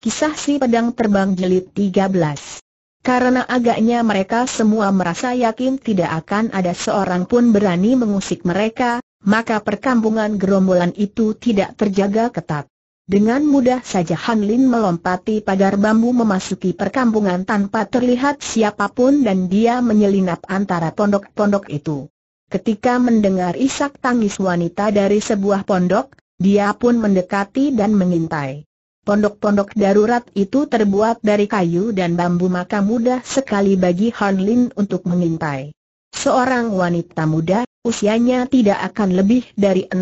Kisah si pedang terbang Jelit 13 karena agaknya mereka semua merasa yakin tidak akan ada seorang pun berani mengusik mereka, maka perkampungan gerombolan itu tidak terjaga ketat. Dengan mudah saja Han Lin melompati pagar bambu memasuki perkampungan tanpa terlihat siapapun dan dia menyelinap antara pondok-pondok itu. Ketika mendengar isak tangis wanita dari sebuah pondok, dia pun mendekati dan mengintai. Pondok-pondok darurat itu terbuat dari kayu dan bambu maka mudah sekali bagi Han Lin untuk mengintai. Seorang wanita muda, usianya tidak akan lebih dari 16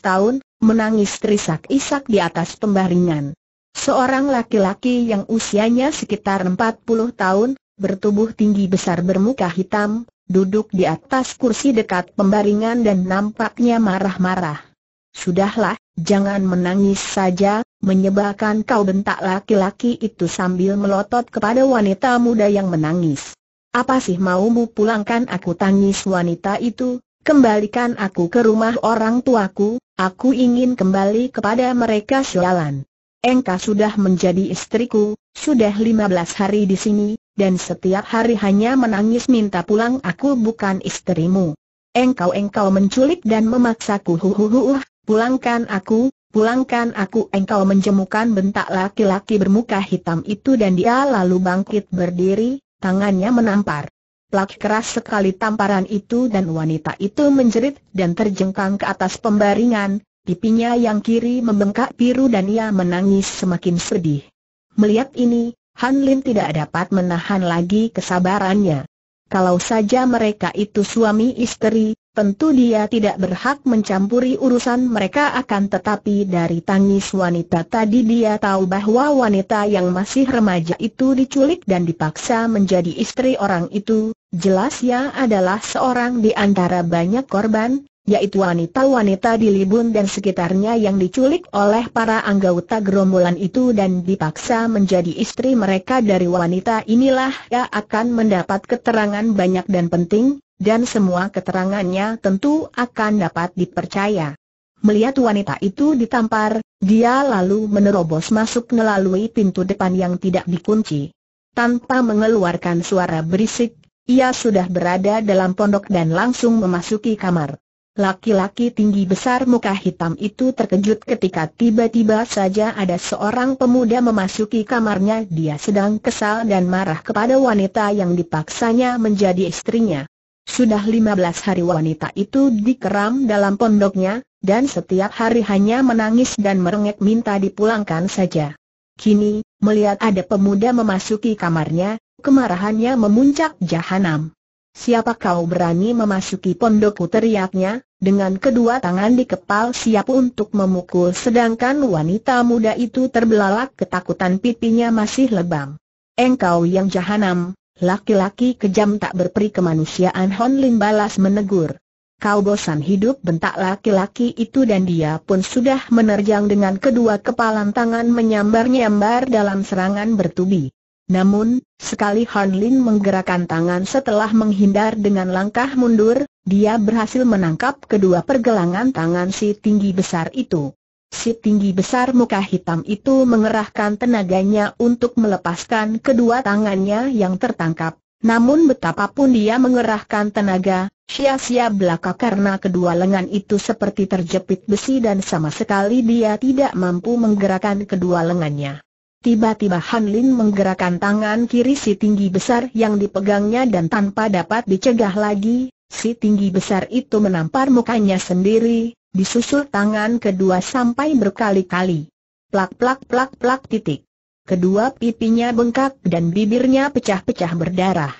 tahun, menangis terisak-isak di atas pembaringan. Seorang laki-laki yang usianya sekitar 40 tahun, bertubuh tinggi besar bermuka hitam, duduk di atas kursi dekat pembaringan dan nampaknya marah-marah. Sudahlah, Jangan menangis saja, menyebalkan kau bentak laki-laki itu sambil melotot kepada wanita muda yang menangis. Apa sih maumu pulangkan aku tangis wanita itu, kembalikan aku ke rumah orang tuaku, aku ingin kembali kepada mereka sialan. Engkau sudah menjadi istriku, sudah lima belas hari di sini, dan setiap hari hanya menangis minta pulang aku bukan istrimu. Engkau-engkau menculik dan memaksaku huhuhuh, Pulangkan aku, pulangkan aku engkau menjemukan bentak laki-laki bermuka hitam itu dan dia lalu bangkit berdiri, tangannya menampar. Plak keras sekali tamparan itu dan wanita itu menjerit dan terjengkang ke atas pembaringan, pipinya yang kiri membengkak biru dan ia menangis semakin sedih. Melihat ini, Han Lin tidak dapat menahan lagi kesabarannya. Kalau saja mereka itu suami istri, tentu dia tidak berhak mencampuri urusan mereka akan tetapi dari tangis wanita tadi dia tahu bahwa wanita yang masih remaja itu diculik dan dipaksa menjadi istri orang itu, jelas ia adalah seorang di antara banyak korban, yaitu wanita-wanita di Libun dan sekitarnya yang diculik oleh para anggota gerombolan itu dan dipaksa menjadi istri mereka dari wanita inilah ia akan mendapat keterangan banyak dan penting, dan semua keterangannya tentu akan dapat dipercaya. Melihat wanita itu ditampar, dia lalu menerobos masuk melalui pintu depan yang tidak dikunci. Tanpa mengeluarkan suara berisik, ia sudah berada dalam pondok dan langsung memasuki kamar. Laki-laki tinggi besar muka hitam itu terkejut ketika tiba-tiba saja ada seorang pemuda memasuki kamarnya Dia sedang kesal dan marah kepada wanita yang dipaksanya menjadi istrinya Sudah lima belas hari wanita itu dikeram dalam pondoknya Dan setiap hari hanya menangis dan merengek minta dipulangkan saja Kini, melihat ada pemuda memasuki kamarnya, kemarahannya memuncak jahanam Siapa kau berani memasuki pondokku teriaknya, dengan kedua tangan di kepal siap untuk memukul sedangkan wanita muda itu terbelalak ketakutan pipinya masih lebam. Engkau yang jahanam, laki-laki kejam tak berperi kemanusiaan Hon Lin balas menegur. Kau bosan hidup bentak laki-laki itu dan dia pun sudah menerjang dengan kedua kepalan tangan menyambar-nyambar dalam serangan bertubi. Namun, sekali Han Lin menggerakkan tangan setelah menghindar dengan langkah mundur, dia berhasil menangkap kedua pergelangan tangan si tinggi besar itu. Si tinggi besar muka hitam itu mengerahkan tenaganya untuk melepaskan kedua tangannya yang tertangkap. Namun betapapun dia mengerahkan tenaga, sia-sia belaka karena kedua lengan itu seperti terjepit besi dan sama sekali dia tidak mampu menggerakkan kedua lengannya. Tiba-tiba Han Lin menggerakkan tangan kiri si tinggi besar yang dipegangnya dan tanpa dapat dicegah lagi, Si tinggi besar itu menampar mukanya sendiri, disusul tangan kedua sampai berkali-kali. Plak plak plak plak titik. Kedua pipinya bengkak dan bibirnya pecah-pecah berdarah.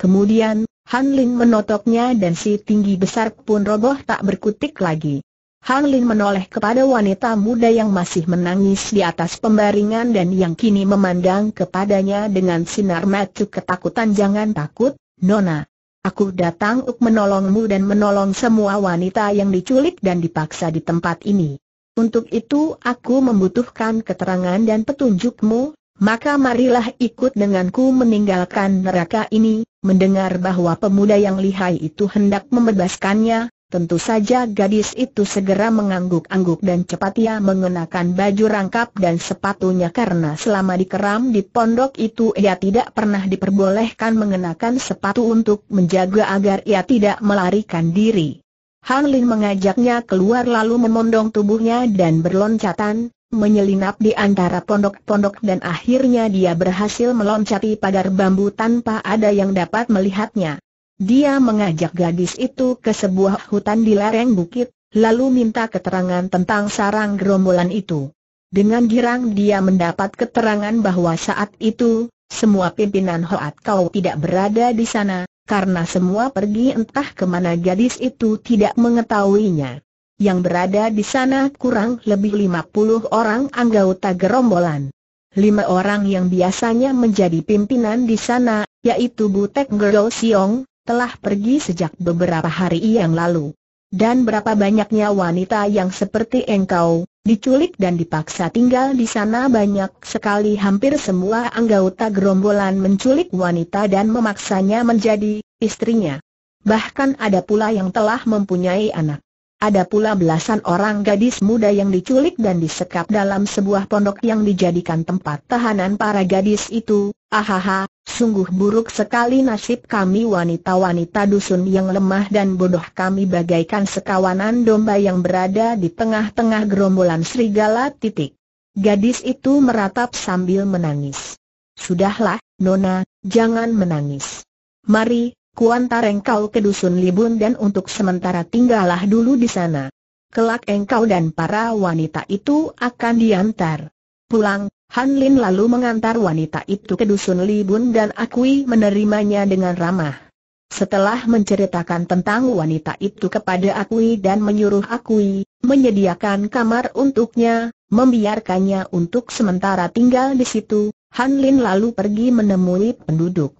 Kemudian, Han Lin menotoknya dan si tinggi besar pun roboh tak berkutik lagi. Han Lin menoleh kepada wanita muda yang masih menangis di atas pembaringan dan yang kini memandang kepadanya dengan sinar mata ketakutan. Jangan takut, Nona. Aku datang untuk menolongmu dan menolong semua wanita yang diculik dan dipaksa di tempat ini. Untuk itu aku membutuhkan keterangan dan petunjukmu, maka marilah ikut denganku meninggalkan neraka ini, mendengar bahwa pemuda yang lihai itu hendak membebaskannya, Tentu saja gadis itu segera mengangguk-angguk dan cepat ia mengenakan baju rangkap dan sepatunya karena selama dikeram di pondok itu ia tidak pernah diperbolehkan mengenakan sepatu untuk menjaga agar ia tidak melarikan diri. Han Lin mengajaknya keluar lalu memondong tubuhnya dan berloncatan, menyelinap di antara pondok-pondok dan akhirnya dia berhasil meloncati pagar bambu tanpa ada yang dapat melihatnya. Dia mengajak gadis itu ke sebuah hutan di lereng bukit, lalu minta keterangan tentang sarang gerombolan itu. Dengan girang dia mendapat keterangan bahwa saat itu, semua pimpinan Hoat Kau tidak berada di sana, karena semua pergi entah kemana gadis itu tidak mengetahuinya. Yang berada di sana kurang lebih 50 orang anggota gerombolan. Lima orang yang biasanya menjadi pimpinan di sana, yaitu Butek Gerol Siong, telah pergi sejak beberapa hari yang lalu. Dan berapa banyaknya wanita yang seperti engkau, diculik dan dipaksa tinggal di sana banyak sekali hampir semua anggota gerombolan menculik wanita dan memaksanya menjadi istrinya. Bahkan ada pula yang telah mempunyai anak. Ada pula belasan orang gadis muda yang diculik dan disekap dalam sebuah pondok yang dijadikan tempat tahanan para gadis itu. Ahaha, sungguh buruk sekali nasib kami wanita-wanita dusun yang lemah dan bodoh kami bagaikan sekawanan domba yang berada di tengah-tengah gerombolan serigala titik. Gadis itu meratap sambil menangis. Sudahlah, Nona, jangan menangis. Mari, Kuantar engkau ke dusun Libun dan untuk sementara tinggallah dulu di sana. Kelak engkau dan para wanita itu akan diantar pulang. Han Lin lalu mengantar wanita itu ke dusun Libun dan Akui menerimanya dengan ramah. Setelah menceritakan tentang wanita itu kepada Akui dan menyuruh Akui menyediakan kamar untuknya, membiarkannya untuk sementara tinggal di situ, Han Lin lalu pergi menemui penduduk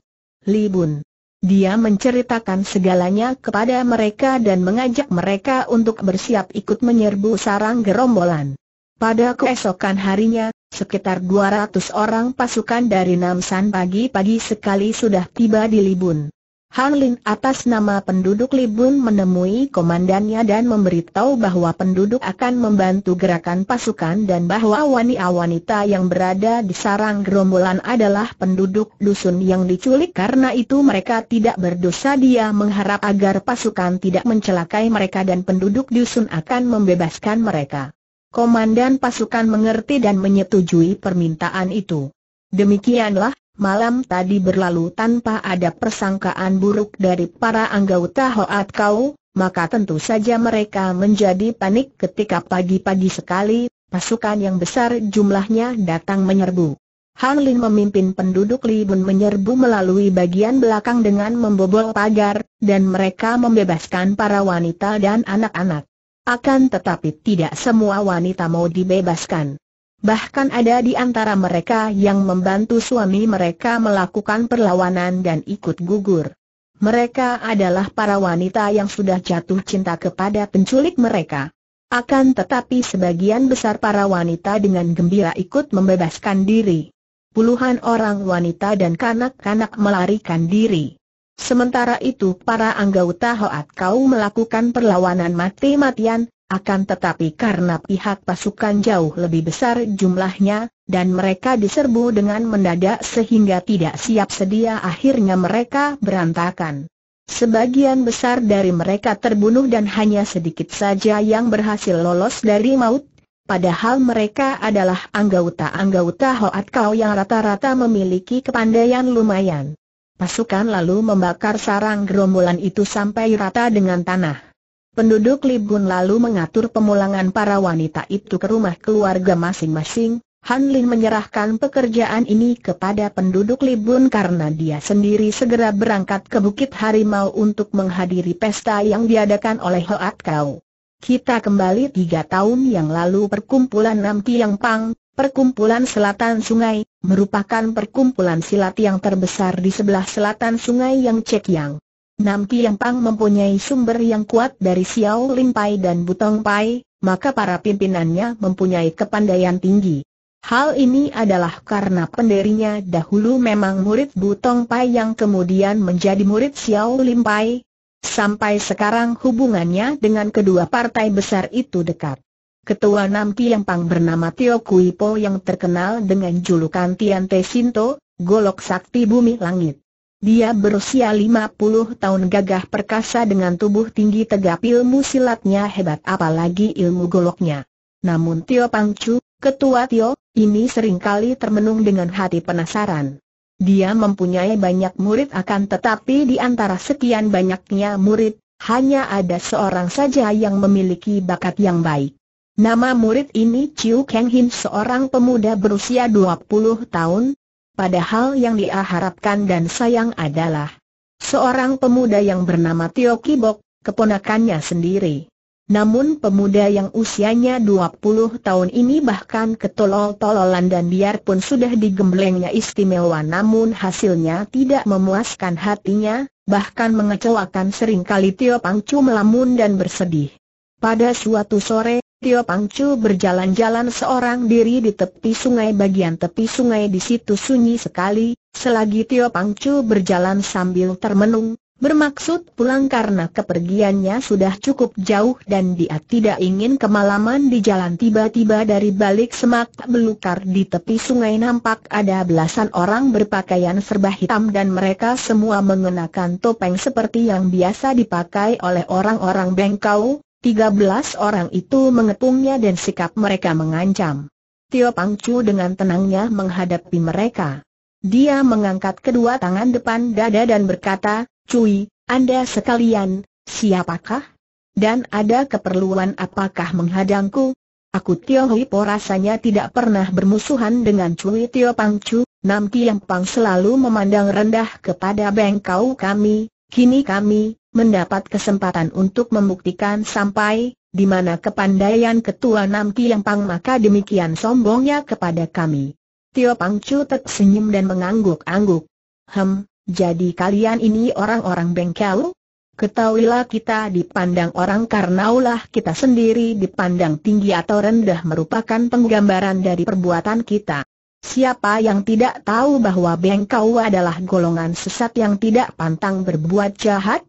Libun. Dia menceritakan segalanya kepada mereka dan mengajak mereka untuk bersiap ikut menyerbu sarang gerombolan. Pada keesokan harinya, sekitar 200 orang pasukan dari Namsan pagi-pagi sekali sudah tiba di Libun. Hanlin atas nama penduduk Libun menemui komandannya dan memberitahu bahwa penduduk akan membantu gerakan pasukan dan bahwa wanita-wanita yang berada di sarang gerombolan adalah penduduk dusun yang diculik karena itu mereka tidak berdosa dia mengharap agar pasukan tidak mencelakai mereka dan penduduk dusun akan membebaskan mereka. Komandan pasukan mengerti dan menyetujui permintaan itu. Demikianlah, Malam tadi berlalu tanpa ada persangkaan buruk dari para anggota Hoat Kau, maka tentu saja mereka menjadi panik ketika pagi-pagi sekali, pasukan yang besar jumlahnya datang menyerbu. Han Lin memimpin penduduk Libun menyerbu melalui bagian belakang dengan membobol pagar, dan mereka membebaskan para wanita dan anak-anak. Akan tetapi tidak semua wanita mau dibebaskan. Bahkan ada di antara mereka yang membantu suami mereka melakukan perlawanan dan ikut gugur. Mereka adalah para wanita yang sudah jatuh cinta kepada penculik mereka. Akan tetapi sebagian besar para wanita dengan gembira ikut membebaskan diri. Puluhan orang wanita dan kanak-kanak melarikan diri. Sementara itu para anggota Hoat Kau melakukan perlawanan mati-matian, akan tetapi karena pihak pasukan jauh lebih besar jumlahnya, dan mereka diserbu dengan mendadak sehingga tidak siap sedia akhirnya mereka berantakan. Sebagian besar dari mereka terbunuh dan hanya sedikit saja yang berhasil lolos dari maut, padahal mereka adalah anggota-anggota Hoat Kau yang rata-rata memiliki kepandaian lumayan. Pasukan lalu membakar sarang gerombolan itu sampai rata dengan tanah. Penduduk Libun lalu mengatur pemulangan para wanita itu ke rumah keluarga masing-masing. Han Lin menyerahkan pekerjaan ini kepada penduduk Libun karena dia sendiri segera berangkat ke Bukit Harimau untuk menghadiri pesta yang diadakan oleh Hoat Kau. Kita kembali tiga tahun yang lalu perkumpulan Nam Tiang Pang, perkumpulan selatan sungai, merupakan perkumpulan silat yang terbesar di sebelah selatan sungai yang cek yang. Nam Yang Pang mempunyai sumber yang kuat dari Xiao Lim Pai dan Butong Pai, maka para pimpinannya mempunyai kepandaian tinggi. Hal ini adalah karena pendirinya dahulu memang murid Butong Pai yang kemudian menjadi murid Xiao Lim Pai. Sampai sekarang hubungannya dengan kedua partai besar itu dekat. Ketua Nam Yang Pang bernama Tio Kui Po yang terkenal dengan julukan Tian Te Sinto, Golok Sakti Bumi Langit. Dia berusia 50 tahun gagah perkasa dengan tubuh tinggi tegap ilmu silatnya hebat apalagi ilmu goloknya. Namun Tio Pangcu, ketua Tio, ini seringkali termenung dengan hati penasaran. Dia mempunyai banyak murid akan tetapi di antara sekian banyaknya murid, hanya ada seorang saja yang memiliki bakat yang baik. Nama murid ini Chiu Keng Hin seorang pemuda berusia 20 tahun, Padahal yang dia harapkan dan sayang adalah seorang pemuda yang bernama Tio Kibok, keponakannya sendiri. Namun pemuda yang usianya 20 tahun ini bahkan ketolol-tololan dan biarpun sudah digemblengnya istimewa namun hasilnya tidak memuaskan hatinya, bahkan mengecewakan seringkali Tio Pangcu melamun dan bersedih. Pada suatu sore, Tio Pangcu berjalan-jalan seorang diri di tepi sungai bagian tepi sungai di situ sunyi sekali, selagi Tio Pangcu berjalan sambil termenung, bermaksud pulang karena kepergiannya sudah cukup jauh dan dia tidak ingin kemalaman di jalan tiba-tiba dari balik semak belukar di tepi sungai nampak ada belasan orang berpakaian serba hitam dan mereka semua mengenakan topeng seperti yang biasa dipakai oleh orang-orang Bengkau, 13 orang itu mengepungnya dan sikap mereka mengancam. Tio Pangcu dengan tenangnya menghadapi mereka. Dia mengangkat kedua tangan depan dada dan berkata, Cui, Anda sekalian, siapakah? Dan ada keperluan apakah menghadangku? Aku Tio Hui Po rasanya tidak pernah bermusuhan dengan Cui Tio Pangcu. Chu, Nam Tiang Pang selalu memandang rendah kepada bengkau kami, kini kami, mendapat kesempatan untuk membuktikan sampai di mana kepandaian ketua Nam yang Pang maka demikian sombongnya kepada kami. Tio Pang Chu tersenyum dan mengangguk-angguk. Hem, jadi kalian ini orang-orang bengkel? Ketahuilah kita dipandang orang karena ulah kita sendiri dipandang tinggi atau rendah merupakan penggambaran dari perbuatan kita. Siapa yang tidak tahu bahwa Bengkau adalah golongan sesat yang tidak pantang berbuat jahat?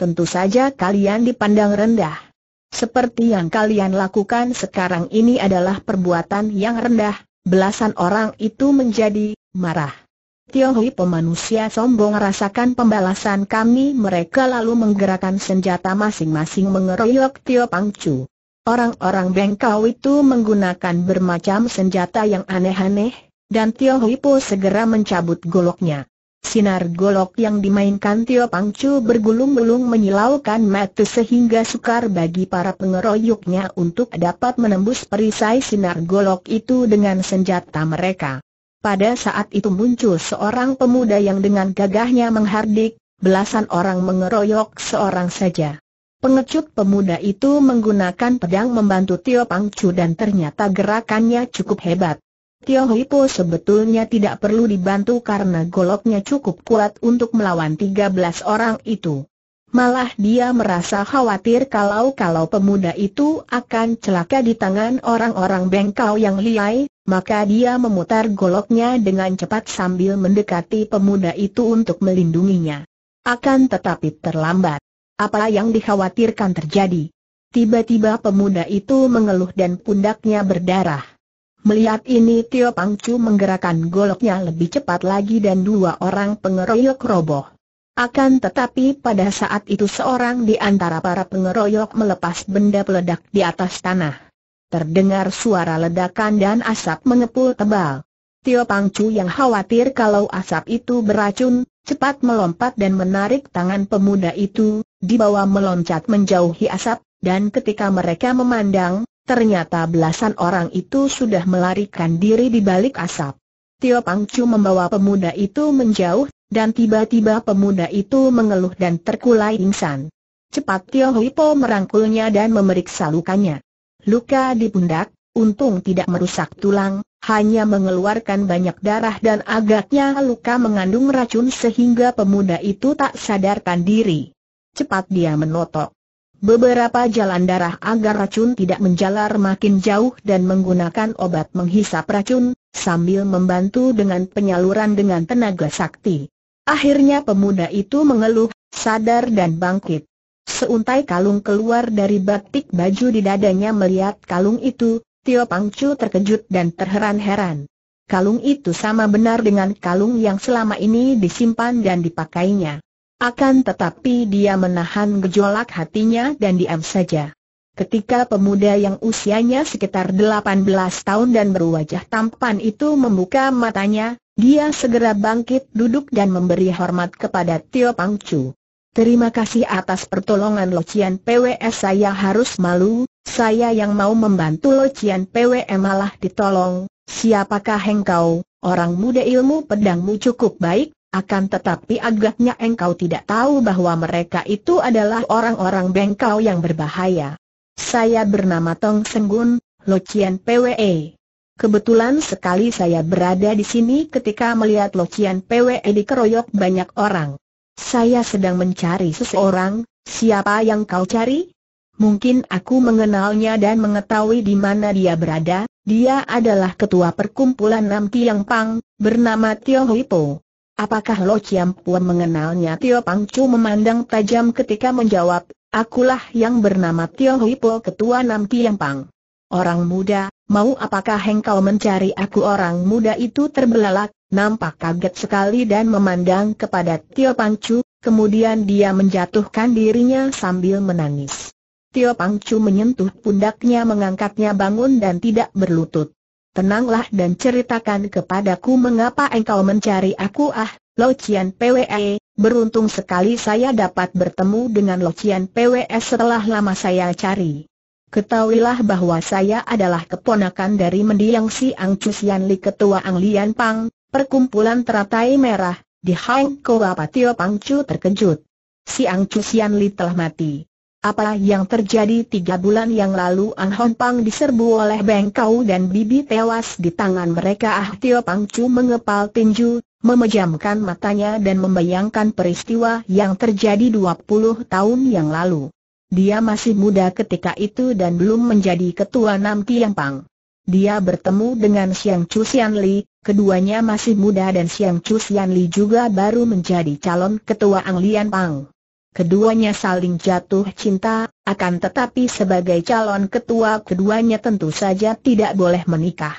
tentu saja kalian dipandang rendah. Seperti yang kalian lakukan sekarang ini adalah perbuatan yang rendah, belasan orang itu menjadi marah. Tiohui pemanusia sombong rasakan pembalasan kami mereka lalu menggerakkan senjata masing-masing mengeroyok Tio Pangcu. Orang-orang bengkau itu menggunakan bermacam senjata yang aneh-aneh, dan Tio Hui segera mencabut goloknya. Sinar golok yang dimainkan Tio Pangcu bergulung-gulung menyilaukan mata sehingga sukar bagi para pengeroyoknya untuk dapat menembus perisai sinar golok itu dengan senjata mereka. Pada saat itu muncul seorang pemuda yang dengan gagahnya menghardik, belasan orang mengeroyok seorang saja. Pengecut pemuda itu menggunakan pedang membantu Tio Pangcu dan ternyata gerakannya cukup hebat. Tio Hoi Po sebetulnya tidak perlu dibantu karena goloknya cukup kuat untuk melawan 13 orang itu. Malah dia merasa khawatir kalau-kalau pemuda itu akan celaka di tangan orang-orang bengkau yang liai, maka dia memutar goloknya dengan cepat sambil mendekati pemuda itu untuk melindunginya. Akan tetapi terlambat. Apa yang dikhawatirkan terjadi? Tiba-tiba pemuda itu mengeluh dan pundaknya berdarah. Melihat ini Tio Pangcu menggerakkan goloknya lebih cepat lagi dan dua orang pengeroyok roboh. Akan tetapi pada saat itu seorang di antara para pengeroyok melepas benda peledak di atas tanah. Terdengar suara ledakan dan asap mengepul tebal. Tio Pangcu yang khawatir kalau asap itu beracun, cepat melompat dan menarik tangan pemuda itu, dibawa meloncat menjauhi asap, dan ketika mereka memandang, Ternyata belasan orang itu sudah melarikan diri di balik asap. Tio Pangcu membawa pemuda itu menjauh, dan tiba-tiba pemuda itu mengeluh dan terkulai insan. Cepat Tio Huipo merangkulnya dan memeriksa lukanya. Luka di pundak, untung tidak merusak tulang, hanya mengeluarkan banyak darah dan agaknya luka mengandung racun sehingga pemuda itu tak sadarkan diri. Cepat dia menotok beberapa jalan darah agar racun tidak menjalar makin jauh dan menggunakan obat menghisap racun, sambil membantu dengan penyaluran dengan tenaga sakti. Akhirnya pemuda itu mengeluh, sadar dan bangkit. Seuntai kalung keluar dari batik baju di dadanya melihat kalung itu, Tio Pangcu terkejut dan terheran-heran. Kalung itu sama benar dengan kalung yang selama ini disimpan dan dipakainya. Akan tetapi dia menahan gejolak hatinya dan diam saja. Ketika pemuda yang usianya sekitar 18 tahun dan berwajah tampan itu membuka matanya, dia segera bangkit duduk dan memberi hormat kepada Tio Pangcu. Terima kasih atas pertolongan Locian PWS saya harus malu, saya yang mau membantu Locian PWS malah ditolong, siapakah engkau, orang muda ilmu pedangmu cukup baik, akan tetapi agaknya engkau tidak tahu bahwa mereka itu adalah orang-orang bengkau yang berbahaya. Saya bernama Tong Senggun, Locian PWE. Kebetulan sekali saya berada di sini ketika melihat Lo Locian PWE dikeroyok banyak orang. Saya sedang mencari seseorang, siapa yang kau cari? Mungkin aku mengenalnya dan mengetahui di mana dia berada, dia adalah ketua perkumpulan Nam Tiang Pang, bernama Tio Hui Po. Apakah Lo Chiam Pua mengenalnya? Tio Pangcu memandang tajam ketika menjawab, Akulah yang bernama Tio Hui Po Ketua Nam Yang Pang. Orang muda, mau apakah engkau mencari aku orang muda itu terbelalak, nampak kaget sekali dan memandang kepada Tio Pangcu, kemudian dia menjatuhkan dirinya sambil menangis. Tio Pangcu menyentuh pundaknya mengangkatnya bangun dan tidak berlutut tenanglah dan ceritakan kepadaku mengapa engkau mencari aku ah, Lo Cian PWE, beruntung sekali saya dapat bertemu dengan Lo Cian PWE setelah lama saya cari. Ketahuilah bahwa saya adalah keponakan dari mendiang si Ang Cusian Li Ketua Ang Lian Pang, perkumpulan teratai merah, di Hang Kowa Patio Chu terkejut. Si Ang Cusian Li telah mati. Apa yang terjadi tiga bulan yang lalu An Hon Pang diserbu oleh Beng dan Bibi tewas di tangan mereka Ah Tio Pang Chu mengepal tinju, memejamkan matanya dan membayangkan peristiwa yang terjadi 20 tahun yang lalu. Dia masih muda ketika itu dan belum menjadi ketua Nam Tiang Pang. Dia bertemu dengan Siang Chu Xian Li, keduanya masih muda dan Siang Chu Xian Li juga baru menjadi calon ketua Ang Lian Pang. Keduanya saling jatuh cinta, akan tetapi sebagai calon ketua keduanya tentu saja tidak boleh menikah.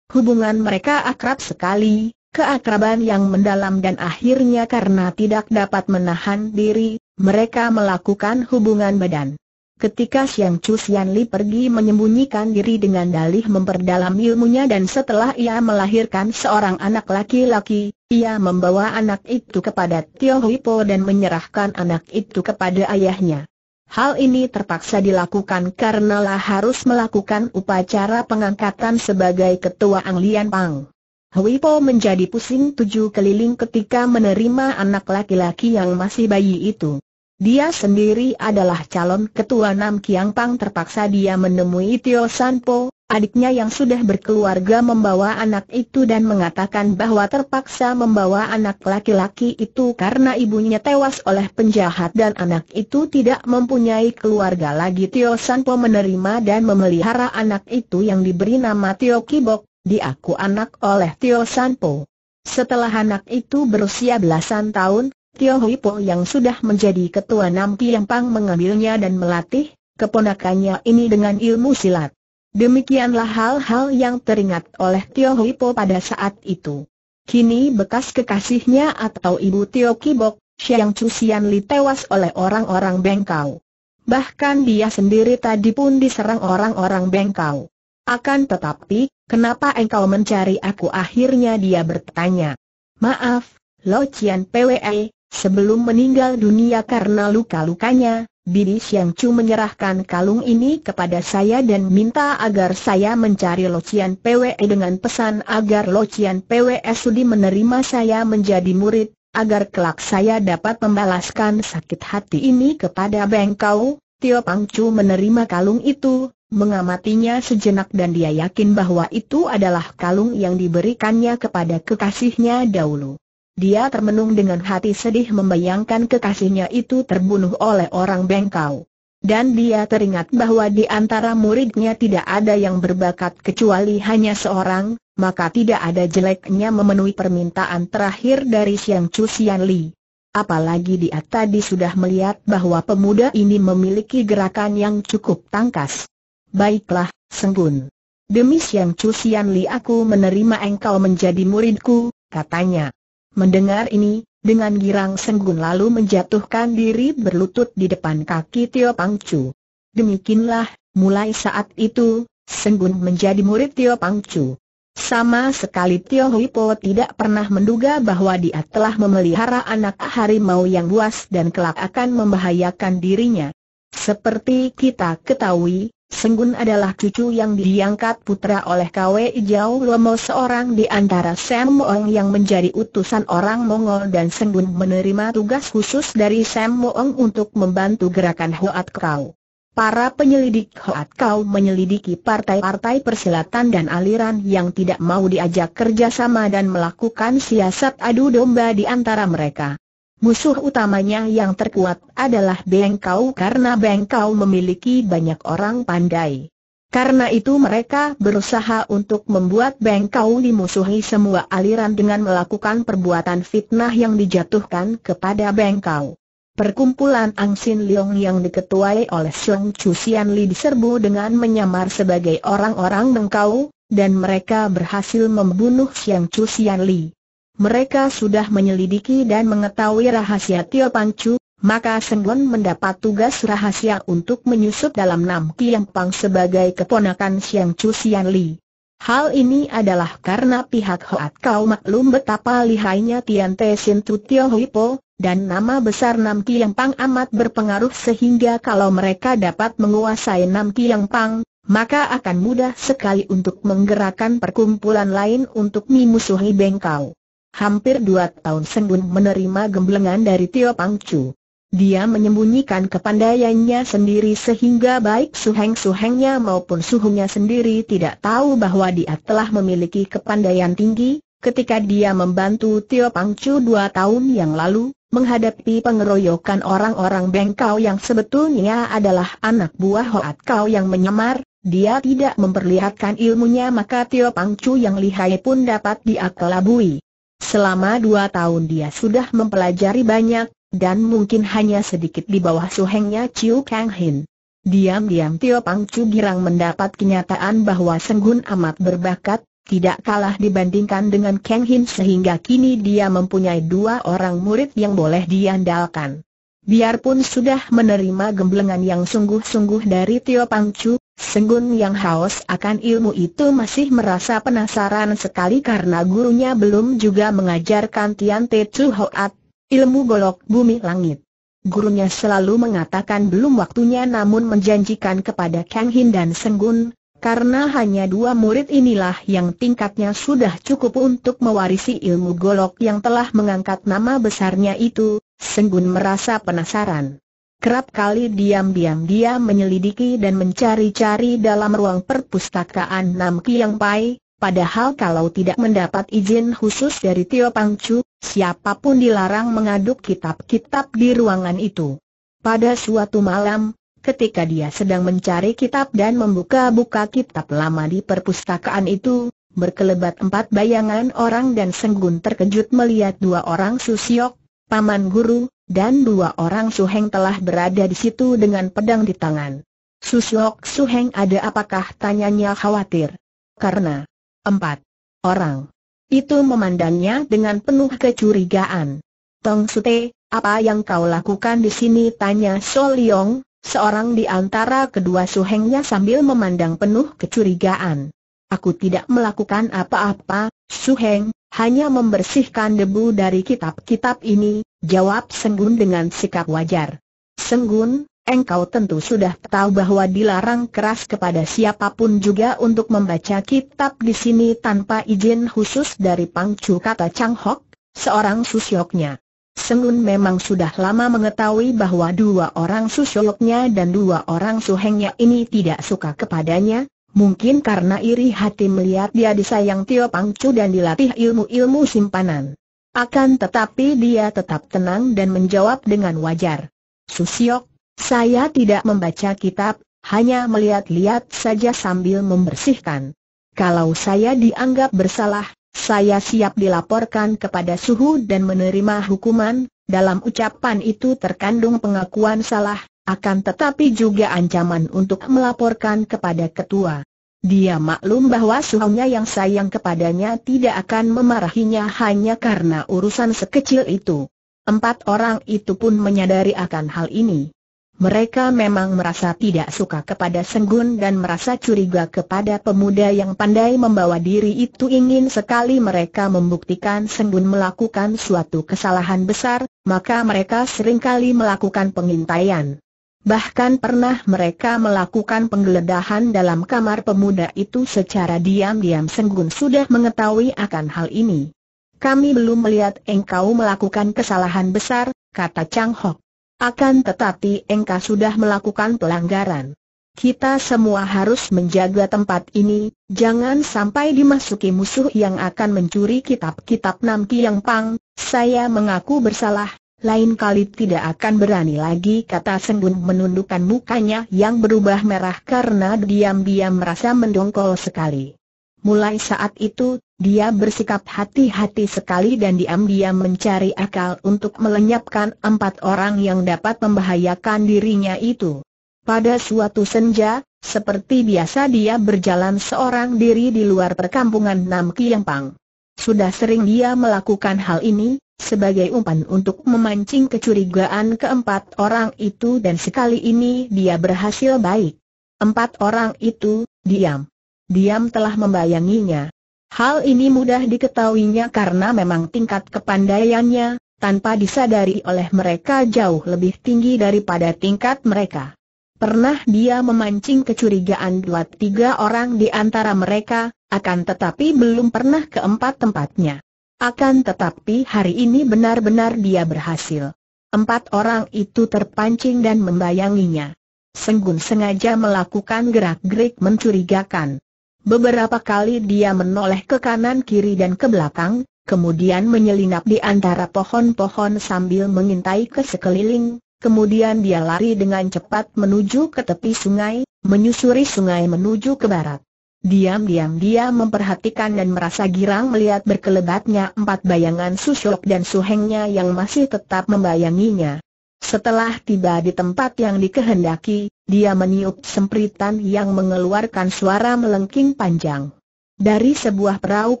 Hubungan mereka akrab sekali, keakraban yang mendalam dan akhirnya karena tidak dapat menahan diri, mereka melakukan hubungan badan. Ketika Xiang Chu Xian Li pergi menyembunyikan diri dengan dalih memperdalam ilmunya dan setelah ia melahirkan seorang anak laki-laki, ia membawa anak itu kepada Tio Huipo dan menyerahkan anak itu kepada ayahnya. Hal ini terpaksa dilakukan karena lah harus melakukan upacara pengangkatan sebagai ketua Anglian Pang. Huipo menjadi pusing tujuh keliling ketika menerima anak laki-laki yang masih bayi itu. Dia sendiri adalah calon ketua Nam Kiang Pang terpaksa dia menemui Tio Sanpo, adiknya yang sudah berkeluarga membawa anak itu dan mengatakan bahwa terpaksa membawa anak laki-laki itu karena ibunya tewas oleh penjahat dan anak itu tidak mempunyai keluarga lagi Tio Sanpo menerima dan memelihara anak itu yang diberi nama Tio Kibok, diaku anak oleh Tio Sanpo. Setelah anak itu berusia belasan tahun, Tio Hui Po yang sudah menjadi ketua Nampi yang Pang mengambilnya dan melatih keponakannya ini dengan ilmu silat. Demikianlah hal-hal yang teringat oleh Tio Hui Po pada saat itu. Kini bekas kekasihnya atau ibu Tio Kibok, Xiang Chu Xian Li tewas oleh orang-orang Bengkau. Bahkan dia sendiri tadi pun diserang orang-orang Bengkau. Akan tetapi, kenapa engkau mencari aku akhirnya dia bertanya. Maaf, Lo Chian PWE, Sebelum meninggal dunia karena luka-lukanya, Bidi Siang Chu menyerahkan kalung ini kepada saya dan minta agar saya mencari Locian PWE dengan pesan agar Locian PWE sudi menerima saya menjadi murid, agar kelak saya dapat membalaskan sakit hati ini kepada Bengkau. Tio Pang Chu menerima kalung itu, mengamatinya sejenak dan dia yakin bahwa itu adalah kalung yang diberikannya kepada kekasihnya dahulu. Dia termenung dengan hati sedih membayangkan kekasihnya itu terbunuh oleh orang bengkau. Dan dia teringat bahwa di antara muridnya tidak ada yang berbakat kecuali hanya seorang, maka tidak ada jeleknya memenuhi permintaan terakhir dari Siang Chu Sian Li. Apalagi dia tadi sudah melihat bahwa pemuda ini memiliki gerakan yang cukup tangkas. Baiklah, Senggun. Demi Siang Chu Sian Li aku menerima engkau menjadi muridku, katanya. Mendengar ini, dengan girang senggun lalu menjatuhkan diri berlutut di depan kaki Tio Pangcu. Demikianlah, mulai saat itu, Senggun menjadi murid Tio Pangcu. Sama sekali Tio Hui Po tidak pernah menduga bahwa dia telah memelihara anak harimau yang buas dan kelak akan membahayakan dirinya. Seperti kita ketahui, Senggun adalah cucu yang diangkat putra oleh KW Jau Lomo seorang di antara Sam Moong yang menjadi utusan orang Mongol dan Senggun menerima tugas khusus dari Sam Moong untuk membantu gerakan Hoat Kau. Para penyelidik Hoat Kau menyelidiki partai-partai persilatan dan aliran yang tidak mau diajak kerjasama dan melakukan siasat adu domba di antara mereka. Musuh utamanya yang terkuat adalah Bengkau karena Bengkau memiliki banyak orang pandai. Karena itu mereka berusaha untuk membuat Bengkau dimusuhi semua aliran dengan melakukan perbuatan fitnah yang dijatuhkan kepada Bengkau. Perkumpulan Angsin Leong yang diketuai oleh Song Chu Sian Li diserbu dengan menyamar sebagai orang-orang Bengkau, dan mereka berhasil membunuh Song Chu Sian Li mereka sudah menyelidiki dan mengetahui rahasia Tio Pangcu, maka Senggon mendapat tugas rahasia untuk menyusup dalam Nam Kiang Pang sebagai keponakan Siang Chu Sian Li. Hal ini adalah karena pihak Hoat Kau maklum betapa lihainya Tian Te Sin Tu Tio Hui Po, dan nama besar Nam Kiang Pang amat berpengaruh sehingga kalau mereka dapat menguasai Nam Kiang Pang, maka akan mudah sekali untuk menggerakkan perkumpulan lain untuk memusuhi Bengkau hampir dua tahun Sembun menerima gemblengan dari Tio Pangcu. Dia menyembunyikan kepandaiannya sendiri sehingga baik suheng-suhengnya maupun suhunya sendiri tidak tahu bahwa dia telah memiliki kepandaian tinggi, ketika dia membantu Tio Pangcu dua tahun yang lalu, menghadapi pengeroyokan orang-orang bengkau yang sebetulnya adalah anak buah Hoat Kau yang menyamar, dia tidak memperlihatkan ilmunya maka Tio Pangcu yang lihai pun dapat dia kelabui. Selama dua tahun dia sudah mempelajari banyak, dan mungkin hanya sedikit di bawah suhengnya Chiu Kang Hin. Diam-diam Tio Pang Chu Girang mendapat kenyataan bahwa Senggun amat berbakat, tidak kalah dibandingkan dengan Kang Hin sehingga kini dia mempunyai dua orang murid yang boleh diandalkan. Biarpun sudah menerima gemblengan yang sungguh-sungguh dari Tio Pang Chu. Senggun yang haus akan ilmu itu masih merasa penasaran sekali karena gurunya belum juga mengajarkan Tian Te Chu Hoat, ilmu golok bumi langit. Gurunya selalu mengatakan belum waktunya namun menjanjikan kepada Kang Hin dan Senggun, karena hanya dua murid inilah yang tingkatnya sudah cukup untuk mewarisi ilmu golok yang telah mengangkat nama besarnya itu, Senggun merasa penasaran. Kerap kali diam-diam dia menyelidiki dan mencari-cari dalam ruang perpustakaan Nam Kiang Pai, padahal kalau tidak mendapat izin khusus dari Tio Pangcu, siapapun dilarang mengaduk kitab-kitab di ruangan itu. Pada suatu malam, ketika dia sedang mencari kitab dan membuka-buka kitab lama di perpustakaan itu, berkelebat empat bayangan orang dan Senggun terkejut melihat dua orang susiok, Paman Guru, dan dua orang Suheng telah berada di situ dengan pedang di tangan. Susyok Suheng ada apakah tanyanya khawatir? Karena empat orang itu memandangnya dengan penuh kecurigaan. Tong Sute, apa yang kau lakukan di sini? Tanya Soliong, seorang di antara kedua Suhengnya sambil memandang penuh kecurigaan. Aku tidak melakukan apa-apa, Suheng, hanya membersihkan debu dari kitab-kitab ini, jawab Senggun dengan sikap wajar. Senggun, engkau tentu sudah tahu bahwa dilarang keras kepada siapapun juga untuk membaca kitab di sini tanpa izin khusus dari Pangcu kata Chang Hok, seorang susyoknya. Senggun memang sudah lama mengetahui bahwa dua orang susyoknya dan dua orang suhengnya ini tidak suka kepadanya, Mungkin karena iri hati melihat dia disayang Tio Pangcu dan dilatih ilmu-ilmu simpanan. Akan tetapi dia tetap tenang dan menjawab dengan wajar. Susiok, saya tidak membaca kitab, hanya melihat-lihat saja sambil membersihkan. Kalau saya dianggap bersalah, saya siap dilaporkan kepada suhu dan menerima hukuman, dalam ucapan itu terkandung pengakuan salah, akan tetapi juga ancaman untuk melaporkan kepada ketua. Dia maklum bahwa suhunya yang sayang kepadanya tidak akan memarahinya hanya karena urusan sekecil itu. Empat orang itu pun menyadari akan hal ini. Mereka memang merasa tidak suka kepada Senggun dan merasa curiga kepada pemuda yang pandai membawa diri itu ingin sekali mereka membuktikan Senggun melakukan suatu kesalahan besar, maka mereka seringkali melakukan pengintaian. Bahkan pernah mereka melakukan penggeledahan dalam kamar pemuda itu secara diam-diam Senggun sudah mengetahui akan hal ini. Kami belum melihat engkau melakukan kesalahan besar, kata Chang Hok. Akan tetapi engkau sudah melakukan pelanggaran. Kita semua harus menjaga tempat ini, jangan sampai dimasuki musuh yang akan mencuri kitab-kitab Nam Kiang Pang. Saya mengaku bersalah, lain kali tidak akan berani lagi kata Senggun menundukkan mukanya yang berubah merah karena diam-diam merasa mendongkol sekali. Mulai saat itu, dia bersikap hati-hati sekali dan diam-diam mencari akal untuk melenyapkan empat orang yang dapat membahayakan dirinya itu. Pada suatu senja, seperti biasa dia berjalan seorang diri di luar perkampungan Nam Pang. Sudah sering dia melakukan hal ini, sebagai umpan untuk memancing kecurigaan keempat orang itu dan sekali ini dia berhasil baik. Empat orang itu, diam. Diam telah membayanginya. Hal ini mudah diketahuinya karena memang tingkat kepandaiannya, tanpa disadari oleh mereka jauh lebih tinggi daripada tingkat mereka. Pernah dia memancing kecurigaan dua tiga orang di antara mereka, akan tetapi belum pernah keempat tempatnya. Akan tetapi hari ini benar-benar dia berhasil. Empat orang itu terpancing dan membayanginya. Senggun sengaja melakukan gerak-gerik mencurigakan. Beberapa kali dia menoleh ke kanan kiri dan ke belakang, kemudian menyelinap di antara pohon-pohon sambil mengintai ke sekeliling, kemudian dia lari dengan cepat menuju ke tepi sungai, menyusuri sungai menuju ke barat. Diam-diam dia memperhatikan dan merasa girang melihat berkelebatnya empat bayangan susuk dan Suhengnya yang masih tetap membayanginya. Setelah tiba di tempat yang dikehendaki, dia meniup sempritan yang mengeluarkan suara melengking panjang. Dari sebuah perahu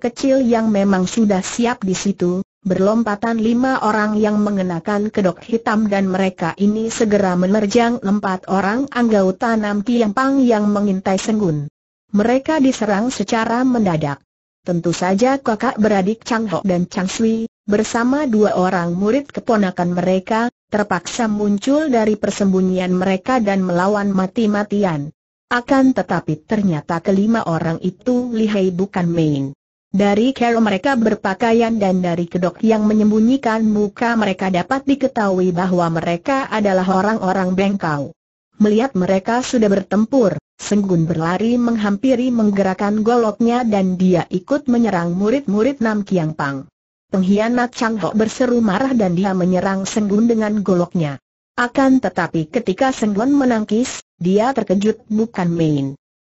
kecil yang memang sudah siap di situ, berlompatan lima orang yang mengenakan kedok hitam dan mereka ini segera menerjang empat orang anggota yang pang yang mengintai Senggun mereka diserang secara mendadak. Tentu saja kakak beradik Chang Ho dan Chang Sui, bersama dua orang murid keponakan mereka, terpaksa muncul dari persembunyian mereka dan melawan mati-matian. Akan tetapi ternyata kelima orang itu lihai bukan main. Dari cara mereka berpakaian dan dari kedok yang menyembunyikan muka mereka dapat diketahui bahwa mereka adalah orang-orang bengkau. Melihat mereka sudah bertempur, Senggun berlari menghampiri menggerakkan goloknya dan dia ikut menyerang murid-murid Nam Kiang Pang. Pengkhianat Chang Ho berseru marah dan dia menyerang Senggun dengan goloknya. Akan tetapi ketika Senggun menangkis, dia terkejut bukan main.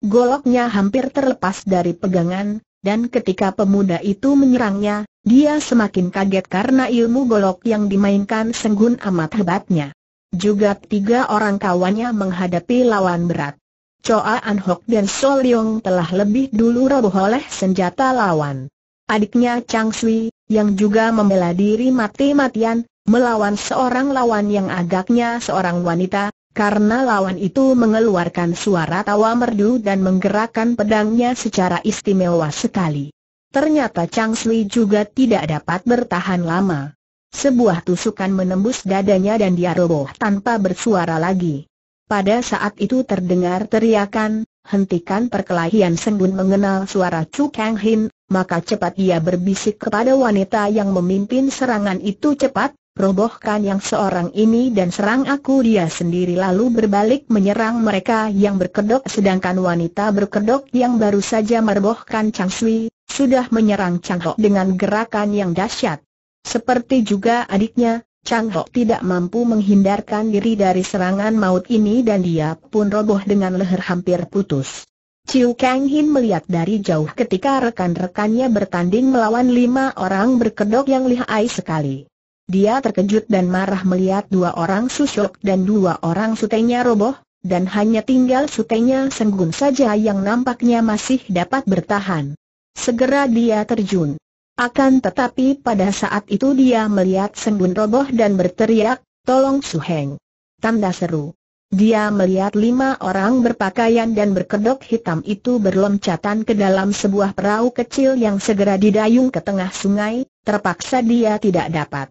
Goloknya hampir terlepas dari pegangan, dan ketika pemuda itu menyerangnya, dia semakin kaget karena ilmu golok yang dimainkan Senggun amat hebatnya. Juga tiga orang kawannya menghadapi lawan berat. Choa An Hok dan Sol Yong telah lebih dulu roboh oleh senjata lawan. Adiknya Chang Sui, yang juga membela diri mati-matian, melawan seorang lawan yang agaknya seorang wanita, karena lawan itu mengeluarkan suara tawa merdu dan menggerakkan pedangnya secara istimewa sekali. Ternyata Chang Sui juga tidak dapat bertahan lama. Sebuah tusukan menembus dadanya dan dia roboh tanpa bersuara lagi. Pada saat itu terdengar teriakan, hentikan perkelahian senggun mengenal suara Chu Kang Hin, maka cepat ia berbisik kepada wanita yang memimpin serangan itu cepat, robohkan yang seorang ini dan serang aku dia sendiri lalu berbalik menyerang mereka yang berkedok sedangkan wanita berkedok yang baru saja merobohkan Chang Sui, sudah menyerang Chang Ho dengan gerakan yang dahsyat. Seperti juga adiknya, Chang Ho tidak mampu menghindarkan diri dari serangan maut ini dan dia pun roboh dengan leher hampir putus. Chiu Kang Hin melihat dari jauh ketika rekan-rekannya bertanding melawan lima orang berkedok yang lihai sekali. Dia terkejut dan marah melihat dua orang susuk dan dua orang sutenya roboh, dan hanya tinggal sutenya Senggun saja yang nampaknya masih dapat bertahan. Segera dia terjun. Akan tetapi pada saat itu dia melihat senggun roboh dan berteriak, tolong Su Heng! Tanda seru. Dia melihat lima orang berpakaian dan berkedok hitam itu berloncatan ke dalam sebuah perahu kecil yang segera didayung ke tengah sungai, terpaksa dia tidak dapat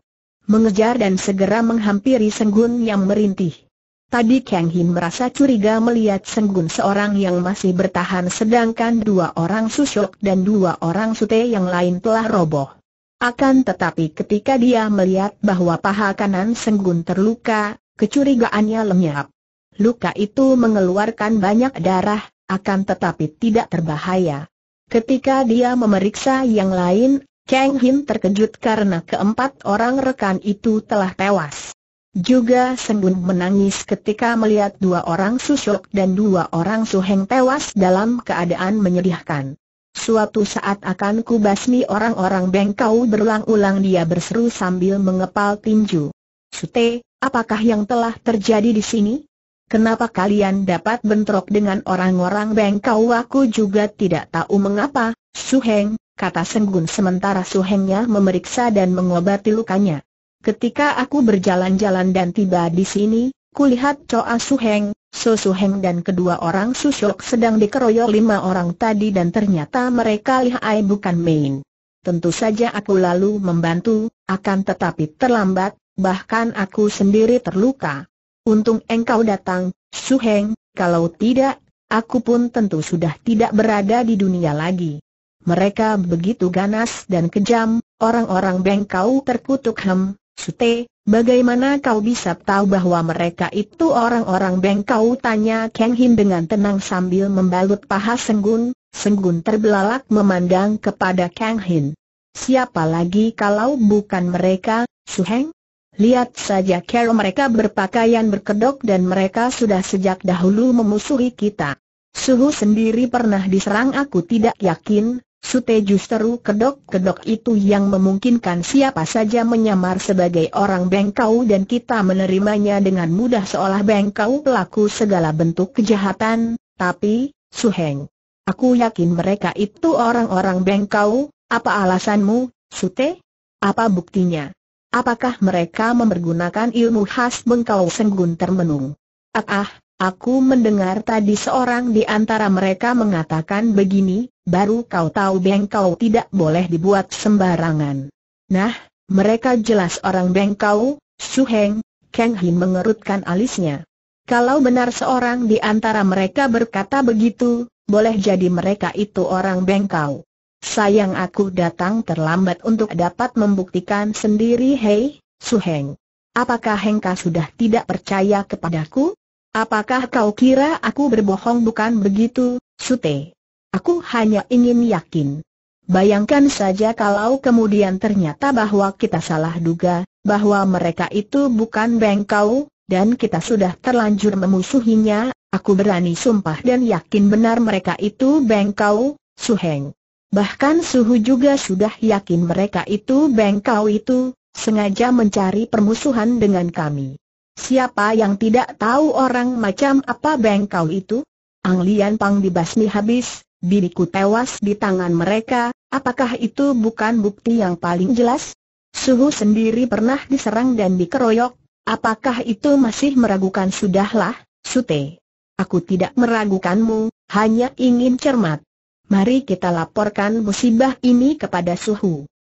mengejar dan segera menghampiri Senggun yang merintih. Tadi Kang Hin merasa curiga melihat Senggun seorang yang masih bertahan sedangkan dua orang Susyok dan dua orang Sute yang lain telah roboh. Akan tetapi ketika dia melihat bahwa paha kanan Senggun terluka, kecurigaannya lenyap. Luka itu mengeluarkan banyak darah, akan tetapi tidak terbahaya. Ketika dia memeriksa yang lain, Kang Hin terkejut karena keempat orang rekan itu telah tewas. Juga Senggun menangis ketika melihat dua orang susuk dan dua orang Suheng tewas dalam keadaan menyedihkan. Suatu saat akan kubasmi orang-orang bengkau berulang-ulang dia berseru sambil mengepal tinju. Sute, apakah yang telah terjadi di sini? Kenapa kalian dapat bentrok dengan orang-orang bengkau? Aku juga tidak tahu mengapa, Suheng, kata Senggun sementara Suhengnya memeriksa dan mengobati lukanya. Ketika aku berjalan-jalan dan tiba di sini, kulihat Choa Suheng, So Su dan kedua orang Susok sedang dikeroyok lima orang tadi dan ternyata mereka lihai bukan main. Tentu saja aku lalu membantu, akan tetapi terlambat, bahkan aku sendiri terluka. Untung engkau datang, Suheng, kalau tidak, aku pun tentu sudah tidak berada di dunia lagi. Mereka begitu ganas dan kejam, orang-orang bengkau terkutuk hem, Sute, bagaimana kau bisa tahu bahwa mereka itu orang-orang bengkau? Tanya Kang Hin dengan tenang sambil membalut paha Senggun. Senggun terbelalak memandang kepada Kang Hin. Siapa lagi kalau bukan mereka, Suheng? Lihat saja cara mereka berpakaian berkedok dan mereka sudah sejak dahulu memusuhi kita. Suhu sendiri pernah diserang aku tidak yakin, Sute justru kedok-kedok itu yang memungkinkan siapa saja menyamar sebagai orang bengkau dan kita menerimanya dengan mudah seolah bengkau pelaku segala bentuk kejahatan, tapi, Suheng. Aku yakin mereka itu orang-orang bengkau, apa alasanmu, Sute? Apa buktinya? Apakah mereka mempergunakan ilmu khas bengkau senggun termenung? Ah ah, Aku mendengar tadi seorang di antara mereka mengatakan begini, baru kau tahu bengkau tidak boleh dibuat sembarangan. Nah, mereka jelas orang bengkau, Su Heng, Kang Hin mengerutkan alisnya. Kalau benar seorang di antara mereka berkata begitu, boleh jadi mereka itu orang bengkau. Sayang aku datang terlambat untuk dapat membuktikan sendiri hei, Su Heng, Apakah Hengka sudah tidak percaya kepadaku? Apakah kau kira aku berbohong bukan begitu, Sute? Aku hanya ingin yakin. Bayangkan saja kalau kemudian ternyata bahwa kita salah duga, bahwa mereka itu bukan bengkau, dan kita sudah terlanjur memusuhinya, aku berani sumpah dan yakin benar mereka itu bengkau, Suheng. Bahkan Suhu juga sudah yakin mereka itu bengkau itu, sengaja mencari permusuhan dengan kami. Siapa yang tidak tahu orang macam apa bengkau itu? Ang Lian Pang dibasmi habis, diriku tewas di tangan mereka, apakah itu bukan bukti yang paling jelas? Suhu sendiri pernah diserang dan dikeroyok, apakah itu masih meragukan sudahlah, Sute? Aku tidak meragukanmu, hanya ingin cermat. Mari kita laporkan musibah ini kepada Suhu.